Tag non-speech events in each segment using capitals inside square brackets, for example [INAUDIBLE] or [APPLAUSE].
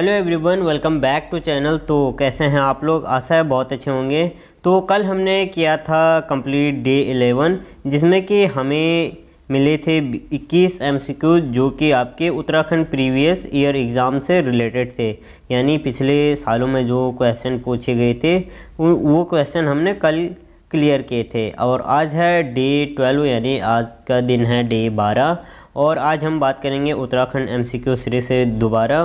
hello everyone welcome back to channel तो कैसे हैं आप लोग आशा है बहुत अच्छे होंगे तो कल हमने किया था कंप्लीट डे 11 जिसमें कि हमें मिले थे 21 एमसीक्यू जो कि आपके उत्तराखंड प्रीवियस ईयर एग्ज़ाम से रिलेटेड थे यानी पिछले सालों में जो क्वेश्चन पूछे गए थे वो क्वेश्चन हमने कल क्लियर किए थे और आज है डे ट्वेल्व यानी आज का दिन है डे बारह और आज हम बात करेंगे Uttarakhand M C Q series से दोबारा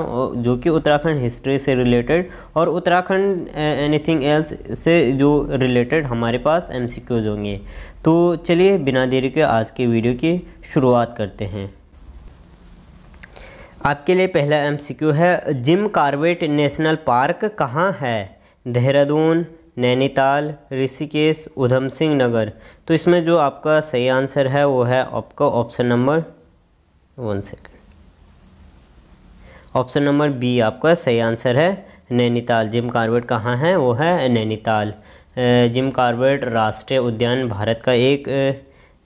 जो कि उत्तराखंड हिस्ट्री से रिलेटेड और उत्तराखंड एनीथिंग एल्स से जो रिलेटेड हमारे पास एम सी क्यूज़ होंगे तो चलिए बिना देरी के आज के वीडियो की शुरुआत करते हैं आपके लिए पहला एम सी क्यू है जिम कार्बेट नेशनल पार्क कहाँ है देहरादून नैनीताल ऋषिकेश उधम सिंह नगर तो इसमें जो आपका सही आंसर है वो है आपका option number one second option number B आपका सही आंसर है नैनीताल जिम कार्बेट कहाँ है वो है नैनीताल जिम कार्बेट राष्ट्रीय उद्यान भारत का एक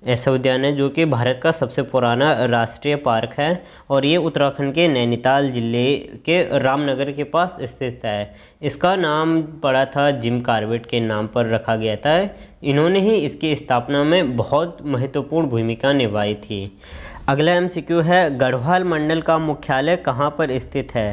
ऐसा उद्यान है जो कि भारत का सबसे पुराना राष्ट्रीय पार्क है और ये उत्तराखंड के नैनीताल जिले के रामनगर के पास स्थित है इसका नाम पड़ा था जिम कार्बेट के नाम पर रखा गया था इन्होंने ही इसकी स्थापना में बहुत महत्वपूर्ण भूमिका निभाई थी अगला एमसीक्यू है गढ़वाल मंडल का मुख्यालय कहाँ पर स्थित है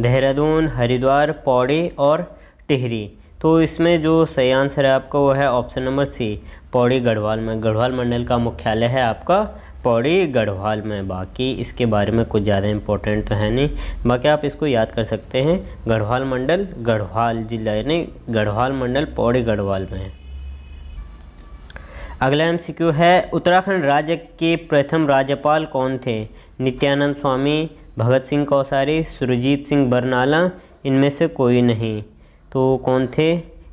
देहरादून हरिद्वार पौड़ी और टिहरी तो इसमें जो सही आंसर है आपका वो है option number C Pauri Garhwal में गढ़वाल मंडल का मुख्यालय है आपका पौड़ी गढ़वाल में बाकी इसके बारे में कुछ ज़्यादा इम्पोर्टेंट तो है नहीं बाकी आप इसको याद कर सकते हैं गढ़वाल मंडल गढ़वाल जिला यानी गढ़वाल मंडल पौड़ी गढ़वाल में है अगला एम है उत्तराखंड राज्य के प्रथम राज्यपाल कौन थे नित्यानंद स्वामी भगत सिंह कौसारी सुरजीत सिंह बरनाला इनमें से कोई नहीं तो कौन थे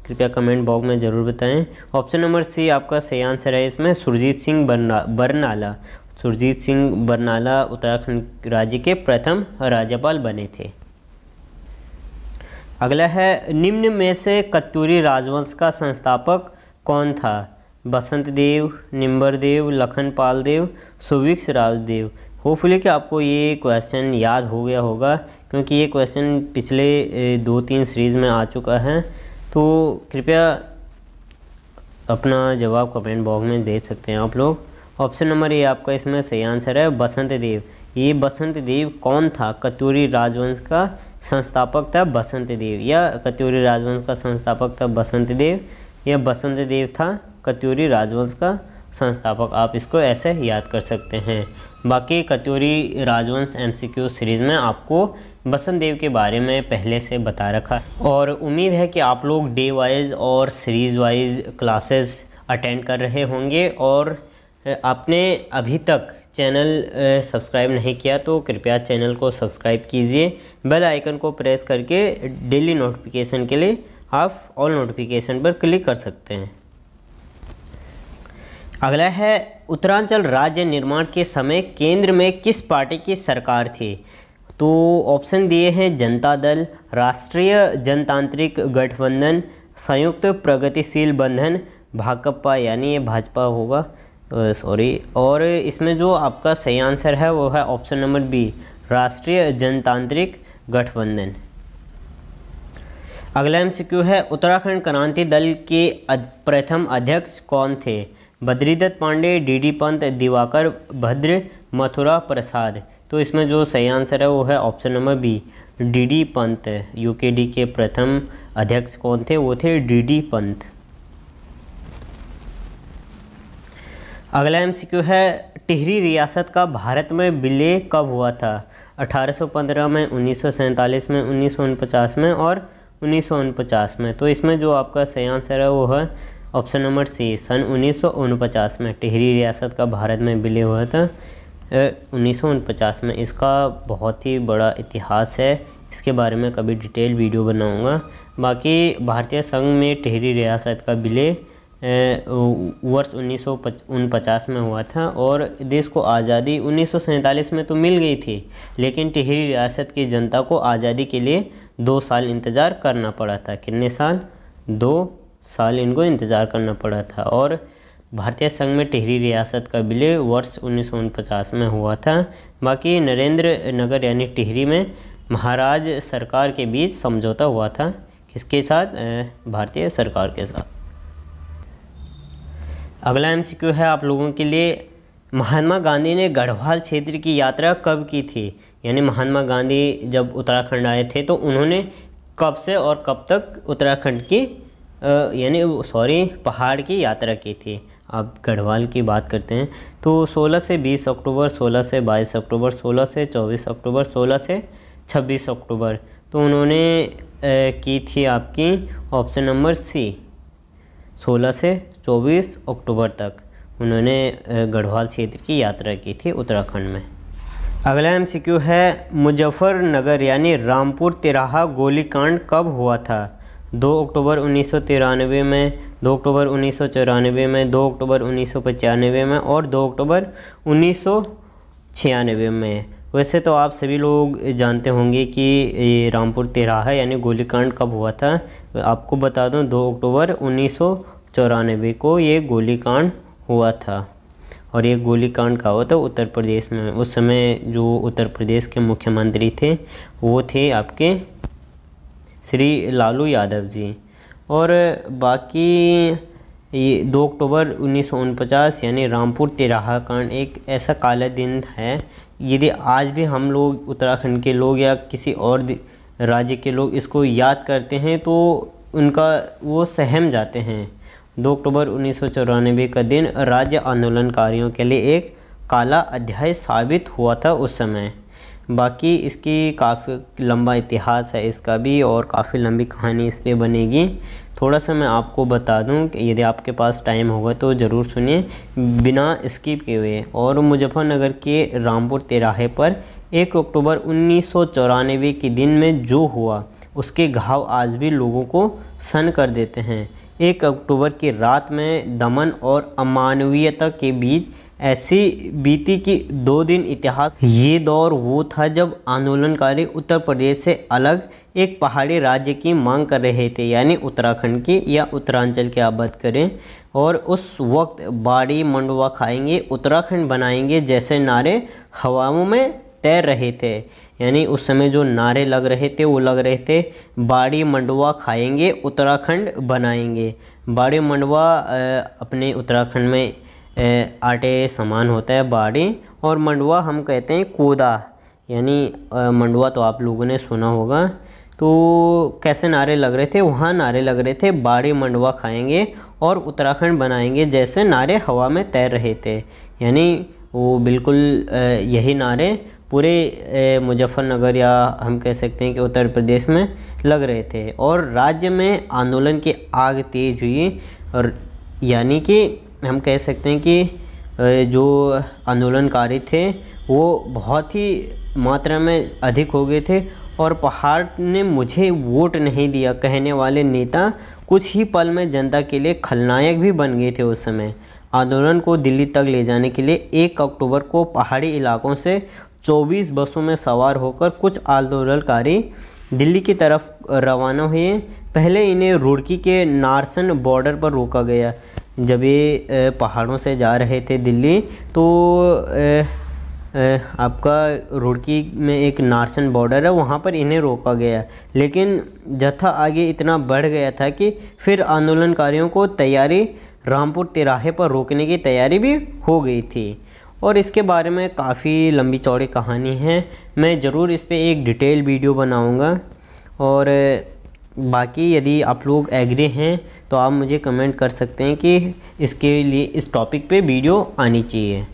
कृपया कमेंट बॉक्स में ज़रूर बताएं ऑप्शन नंबर सी आपका सही आंसर है इसमें सुरजीत सिंह बरना बरनाला सुरजीत सिंह बरनाला उत्तराखंड राज्य के प्रथम राज्यपाल बने थे अगला है निम्न में से कत्तूरी राजवंश का संस्थापक कौन था बसंत देव निम्बर देव लखन पाल देव सुविक्स राजदेव होपफुली कि आपको ये क्वेश्चन याद हो गया होगा क्योंकि ये क्वेश्चन पिछले दो तीन सीरीज़ में आ चुका है तो कृपया अपना जवाब कमेंट बॉक्स में दे सकते हैं आप लोग ऑप्शन नंबर ए आपका इसमें सही आंसर है बसंत देव ये बसंत देव कौन था कतूरी राजवंश का संस्थापक था बसंत देव या कतूरी राजवंश का संस्थापक था बसंत देव या बसंत देव था कत्यूरी राजवंश का संस्थापक आप इसको ऐसे याद कर सकते हैं बाकी कत्यूरी राजवंश एमसीक्यू सीरीज़ में आपको बसंत देव के बारे में पहले से बता रखा और उम्मीद है कि आप लोग डे वाइज और सीरीज़ वाइज क्लासेस अटेंड कर रहे होंगे और आपने अभी तक चैनल सब्सक्राइब नहीं किया तो कृपया चैनल को सब्सक्राइब कीजिए बेल आइकन को प्रेस करके डेली नोटिफिकेशन के लिए आप ऑल नोटिफिकेशन पर क्लिक कर सकते हैं अगला है उत्तरांचल राज्य निर्माण के समय केंद्र में किस पार्टी की सरकार थी तो ऑप्शन दिए हैं जनता दल राष्ट्रीय जनतांत्रिक गठबंधन संयुक्त प्रगतिशील बंधन भाकपा यानी ये भाजपा होगा सॉरी और इसमें जो आपका सही आंसर है वो है ऑप्शन नंबर बी राष्ट्रीय जनतांत्रिक गठबंधन अगला एमसीक्यू है उत्तराखंड क्रांति दल के प्रथम अध्यक्ष कौन थे बद्रीदत्त पांडे डीडी पंत दिवाकर भद्र मथुरा प्रसाद तो इसमें जो सही आंसर है वो है option number B D D Pant UKD के प्रथम अध्यक्ष कौन थे वो थे डी डी पंत अगला एमसीक्यू है टिहरी रियासत का भारत में विलय कब हुआ था 1815 में उन्नीस में उन्नीस में और उन्नीस में तो इसमें जो आपका सही आंसर है वो है ऑप्शन नंबर सी सन उन्नीस में टिहरी रियासत का भारत में विलय हुआ था उन्नीस में इसका बहुत ही बड़ा इतिहास है इसके बारे में कभी डिटेल वीडियो बनाऊंगा बाकी भारतीय संघ में टिहरी रियासत का विलय वर्ष उन्नीस में हुआ था और देश को आज़ादी उन्नीस में तो मिल गई थी लेकिन टिहरी रियासत की जनता को आज़ादी के लिए दो साल इंतज़ार करना पड़ा था कितने साल दो साल इनको इंतज़ार करना पड़ा था और भारतीय संघ में टिहरी रियासत का विलय वर्ष उन्नीस में हुआ था बाकी नरेंद्र नगर यानी टिहरी में महाराज सरकार के बीच समझौता हुआ था किसके साथ भारतीय सरकार के साथ अगला एमसीक्यू है आप लोगों के लिए महात्मा गांधी ने गढ़वाल क्षेत्र की यात्रा कब की थी यानी महात्मा गांधी जब उत्तराखंड आए थे तो उन्होंने कब से और कब तक उत्तराखंड की यानी सॉरी पहाड़ की यात्रा की थी आप गढ़वाल की बात करते हैं तो 16 से 20 अक्टूबर 16 से 22 अक्टूबर 16 से 24 अक्टूबर 16 से 26 अक्टूबर तो उन्होंने की थी आपकी ऑप्शन नंबर सी 16 से 24 अक्टूबर तक उन्होंने गढ़वाल क्षेत्र की यात्रा की थी उत्तराखंड में अगला एम है मुजफ्फरनगर यानी रामपुर तिराहा गोलीकांड कब हुआ था दो अक्टूबर उन्नीस सौ तिरानवे में दो अक्टूबर उन्नीस सौ चौरानवे में दो अक्टूबर उन्नीस सौ पचानवे में और दो अक्टूबर उन्नीस सौ छियानवे में वैसे तो आप सभी लोग जानते होंगे कि ये रामपुर तिराहा यानी गोलीकांड कब हुआ था आपको बता दूं दो अक्टूबर उन्नीस सौ चौरानवे को ये गोलीकांड हुआ था और ये गोलीकांड का हुआ था उत्तर प्रदेश में उस समय जो उत्तर प्रदेश के मुख्यमंत्री थे वो थे आपके श्री लालू यादव जी और बाकी ये दो अक्टूबर उन्नीस यानी रामपुर तिराहा कांड एक ऐसा काला दिन है यदि आज भी हम लोग उत्तराखंड के लोग या किसी और राज्य के लोग इसको याद करते हैं तो उनका वो सहम जाते हैं दो अक्टूबर उन्नीस का दिन राज्य आंदोलनकारियों के लिए एक काला अध्याय साबित हुआ था उस समय बाकी इसकी काफ़ी लंबा इतिहास है इसका भी और काफ़ी लंबी कहानी इस पर बनेगी थोड़ा सा मैं आपको बता दूं कि यदि आपके पास टाइम होगा तो ज़रूर सुनिए बिना स्किप किए हुए और मुजफ्फरनगर के रामपुर तिराहे पर एक अक्टूबर उन्नीस के दिन में जो हुआ उसके घाव आज भी लोगों को सन कर देते हैं एक अक्टूबर की रात में दमन और अमानवीयता के बीच ऐसी बीती कि दो दिन इतिहास ये दौर वो था जब आंदोलनकारी उत्तर प्रदेश से अलग एक पहाड़ी राज्य की मांग कर रहे थे यानी उत्तराखंड की या उत्तरांचल की आप बात करें और उस वक्त बाड़ी मंडवा खाएंगे उत्तराखंड बनाएंगे जैसे नारे हवाओं में तैर रहे थे यानी उस समय जो नारे लग रहे थे वो लग रहे थे बाड़ी मंडवा खाएंगे उत्तराखंड बनाएंगे बाड़ी मंडवा अपने उत्तराखंड में आटे समान होता है बाड़ी और मंडुआ हम कहते हैं कोदा यानी मंडुआ तो आप लोगों ने सुना होगा तो कैसे नारे लग रहे थे वहाँ नारे लग रहे थे बाड़ी मंडुआ खाएंगे और उत्तराखंड बनाएंगे जैसे नारे हवा में तैर रहे थे यानी वो बिल्कुल यही नारे पूरे मुजफ्फरनगर या हम कह सकते हैं कि उत्तर प्रदेश में लग रहे थे और राज्य में आंदोलन की आग तेज हुई और यानी कि हम कह सकते हैं कि जो आंदोलनकारी थे वो बहुत ही मात्रा में अधिक हो गए थे और पहाड़ ने मुझे वोट नहीं दिया कहने वाले नेता कुछ ही पल में जनता के लिए खलनायक भी बन गए थे उस समय आंदोलन को दिल्ली तक ले जाने के लिए एक अक्टूबर को पहाड़ी इलाकों से 24 बसों में सवार होकर कुछ आंदोलनकारी दिल्ली की तरफ रवाना हुए पहले इन्हें रुड़की के नारसन बॉर्डर पर रोका गया जब ये पहाड़ों से जा रहे थे दिल्ली तो आपका रुड़की में एक नारसन बॉर्डर है वहाँ पर इन्हें रोका गया लेकिन जत्था आगे इतना बढ़ गया था कि फिर आंदोलनकारियों को तैयारी रामपुर तिराहे पर रोकने की तैयारी भी हो गई थी और इसके बारे में काफ़ी लंबी चौड़ी कहानी है मैं ज़रूर इस पर एक डिटेल वीडियो बनाऊँगा और बाकी यदि आप लोग एग्री हैं तो आप मुझे कमेंट कर सकते हैं कि इसके लिए इस टॉपिक पे वीडियो आनी चाहिए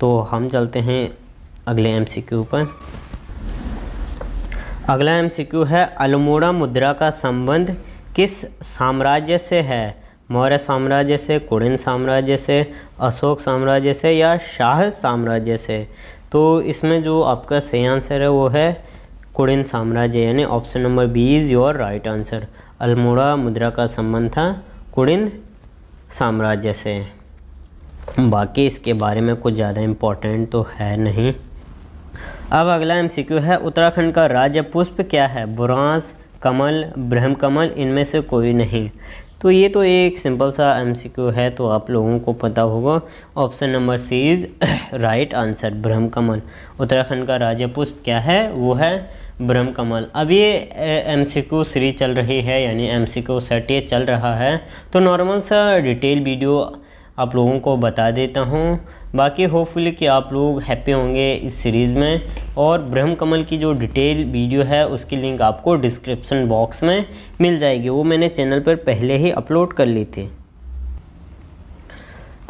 तो हम चलते हैं अगले एमसीक्यू पर अगला एमसीक्यू है अल्मोड़ा मुद्रा का संबंध किस साम्राज्य से है मौर्य साम्राज्य से कुड़िन साम्राज्य से अशोक साम्राज्य से या शाह साम्राज्य से तो इसमें जो आपका सही आंसर है वो है कुड़िन साम्राज्य यानी option number B is your right answer Almora मुद्रा का संबंध था कुड़िन साम्राज्य से बाकी इसके बारे में कुछ ज़्यादा इम्पोर्टेंट तो है नहीं अब अगला एमसीक्यू है उत्तराखंड का राज्य पुष्प क्या है बुरांस कमल ब्रह्म कमल इनमें से कोई नहीं तो ये तो एक सिंपल सा एमसीक्यू है तो आप लोगों को पता होगा option number C is [COUGHS] right answer ब्रह्म कमल उत्तराखंड का राज्य पुष्प क्या है वो है ब्रह्म कमल अब ये एम सी क्यू सीरीज चल रही है यानी एम सी क्यू सेट ये चल रहा है तो नॉर्मल सा डिटेल वीडियो आप लोगों को बता देता हूँ बाकी होपफुल कि आप लोग हैप्पी होंगे इस सीरीज़ में और ब्रह्म कमल की जो डिटेल वीडियो है उसकी लिंक आपको डिस्क्रिप्शन बॉक्स में मिल जाएगी वो मैंने चैनल पर पहले ही अपलोड कर ली थी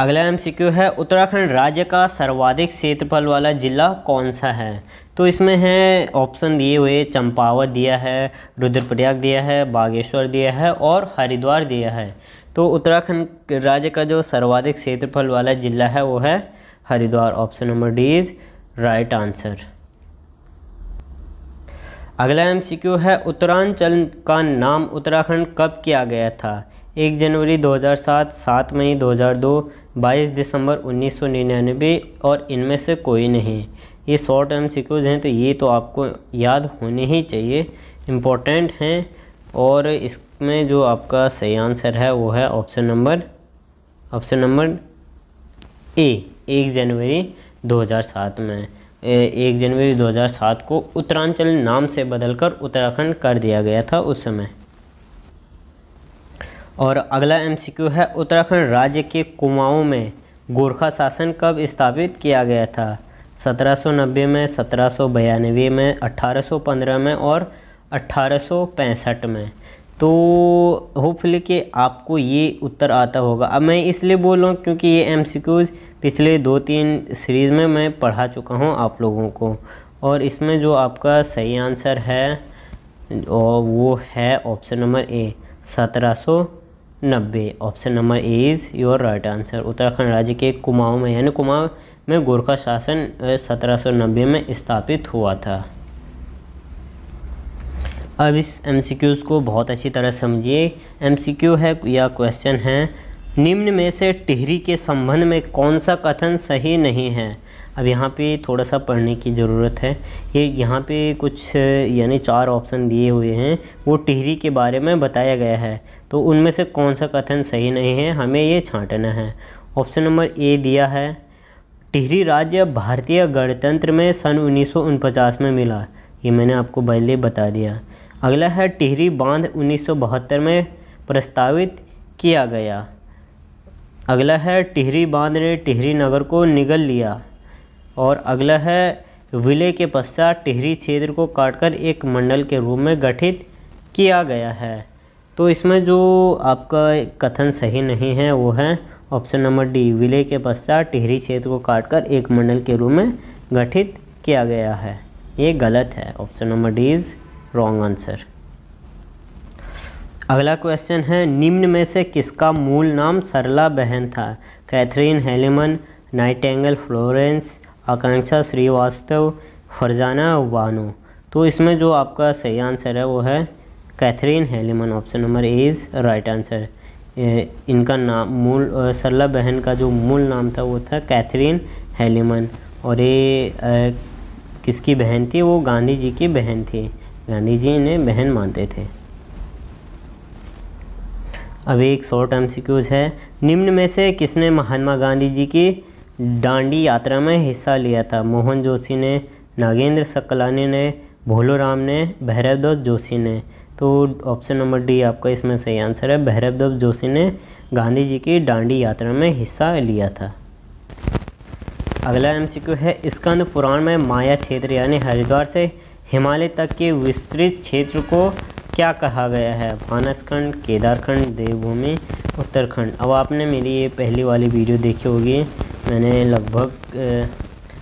अगला एमसीक्यू है उत्तराखंड राज्य का सर्वाधिक क्षेत्रफल वाला ज़िला कौन सा है तो इसमें है ऑप्शन दिए हुए चंपावत दिया है रुद्रप्रयाग दिया है बागेश्वर दिया है और हरिद्वार दिया है तो उत्तराखंड राज्य का जो सर्वाधिक क्षेत्रफल वाला जिला है वो है Haridwar option number D is right answer अगला एम है उत्तरांचल का नाम उत्तराखंड कब किया गया था एक जनवरी 2007, 7 मई 2002, 22 दिसंबर 1999 और इनमें से कोई नहीं ये शॉर्ट एम हैं तो ये तो आपको याद होने ही चाहिए इम्पोर्टेंट हैं और इस में जो आपका सही आंसर है वो है option number option number A एक जनवरी 2007 में एक जनवरी 2007 को उत्तरांचल नाम से बदलकर उत्तराखंड कर दिया गया था उस समय और अगला एमसीक्यू है उत्तराखंड राज्य के कुमाऊं में गोरखा शासन कब स्थापित किया गया था 1790 में सत्रह में 1815 में और 1865 में तो होपफुली कि आपको ये उत्तर आता होगा अब मैं इसलिए बोल रहा हूँ क्योंकि ये एम पिछले दो तीन सीरीज़ में मैं पढ़ा चुका हूँ आप लोगों को और इसमें जो आपका सही आंसर है और वो है ऑप्शन नंबर ए सत्रह सौ नब्बे option number A is your right answer Uttarakhand राज्य के कुमाऊँ में यानी कुमाऊँ में गोरखा शासन सत्रह सौ नब्बे में स्थापित हुआ था अब इस एम को बहुत अच्छी तरह समझिए एम है या क्वेश्चन है निम्न में से टिहरी के संबंध में कौन सा कथन सही नहीं है अब यहाँ पे थोड़ा सा पढ़ने की ज़रूरत है ये यह यहाँ पे कुछ यानी चार ऑप्शन दिए हुए हैं वो टिहरी के बारे में बताया गया है तो उनमें से कौन सा कथन सही नहीं है हमें ये छांटना है ऑप्शन नंबर ए दिया है टिहरी राज्य भारतीय गणतंत्र में सन उन्नीस में मिला ये मैंने आपको पहले बता दिया अगला है टिहरी बांध 1972 में प्रस्तावित किया गया अगला है टिहरी बांध ने टिहरी नगर को निगल लिया और अगला है विलय के पश्चात टिहरी क्षेत्र को काटकर एक मंडल के रूप में गठित किया गया है तो इसमें जो आपका कथन सही नहीं है वो है ऑप्शन नंबर डी विलय के पश्चात टिहरी क्षेत्र को काटकर एक मंडल के रूप में गठित किया गया है ये गलत है option number D is wrong answer अगला क्वेश्चन है निम्न में से किसका मूल नाम सरला बहन था Catherine Heilman Nightingale Florence Akanksha Srivastava Farzana Bano तो इसमें जो आपका सही आंसर है वो है Catherine Heilman option number A is right answer इनका नाम मूल सरला बहन का जो मूल नाम था वो था कैथरीन हेलिमन और ये किसकी बहन थी वो गांधी जी की बहन थी गांधी जी इन्हें बहन मानते थे अब एक शॉर्ट सी क्यूज है निम्न में से किसने महात्मा गांधी जी की डांडी यात्रा में हिस्सा लिया था मोहन जोशी ने नागेंद्र सकलानी ने भोलोराम ने भैरवदत्त जोशी ने तो ऑप्शन नंबर डी आपका इसमें सही आंसर है भैरवदत्त जोशी ने गांधी जी की डांडी यात्रा में हिस्सा लिया था अगला एमसीक्यू है स्कंद पुराण में माया क्षेत्र यानी हरिद्वार से हिमालय तक के विस्तृत क्षेत्र को क्या कहा गया है भानसखंड केदारखंड देवभूमि उत्तराखंड अब आपने मेरी ये पहली वाली वीडियो देखी होगी मैंने लगभग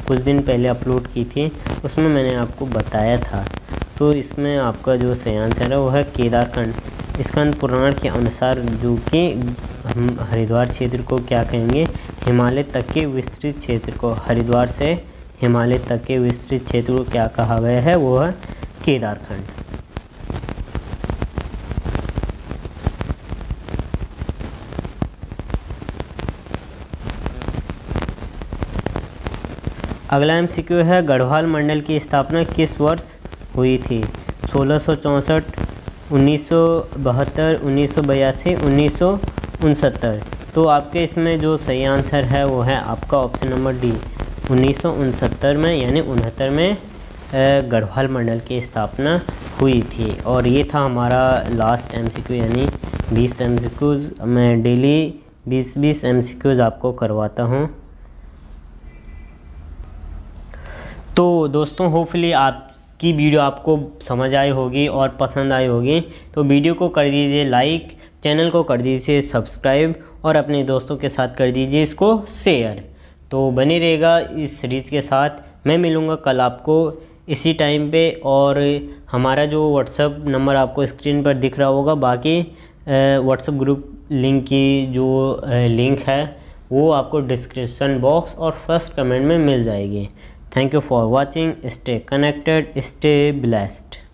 कुछ दिन पहले अपलोड की थी उसमें मैंने आपको बताया था तो इसमें आपका जो सही आंसर है वो है केदारखंड स्कंद पुराण के अनुसार जो कि हम हरिद्वार क्षेत्र को क्या कहेंगे हिमालय तक के विस्तृत क्षेत्र को हरिद्वार से हिमालय तक के विस्तृत क्षेत्र को क्या कहा गया है वो है केदारखंड अगला एम है गढ़वाल मंडल की स्थापना किस वर्ष हुई थी सोलह सौ चौंसठ उन्नीस सौ बहत्तर उन्नीस सौ बयासी उन्नीस सौ उनसत्तर तो आपके इसमें जो सही आंसर है वो है आपका ऑप्शन नंबर डी उन्नीस में यानी उनहत्तर में गढ़वाल मंडल की स्थापना हुई थी और ये था हमारा लास्ट एम यानी बीस एम मैं डेली बीस बीस एम आपको करवाता हूँ तो दोस्तों होपफुली आपकी वीडियो आपको समझ आई होगी और पसंद आई होगी तो वीडियो को कर दीजिए लाइक चैनल को कर दीजिए सब्सक्राइब और अपने दोस्तों के साथ कर दीजिए इसको शेयर तो बने रहेगा इस सीरीज़ के साथ मैं मिलूँगा कल आपको इसी टाइम पे और हमारा जो व्हाट्सअप नंबर आपको स्क्रीन पर दिख रहा होगा बाकी व्हाट्सअप ग्रुप लिंक की जो लिंक है वो आपको डिस्क्रिप्शन बॉक्स और फर्स्ट कमेंट में मिल जाएगी thank you for watching stay connected stay blessed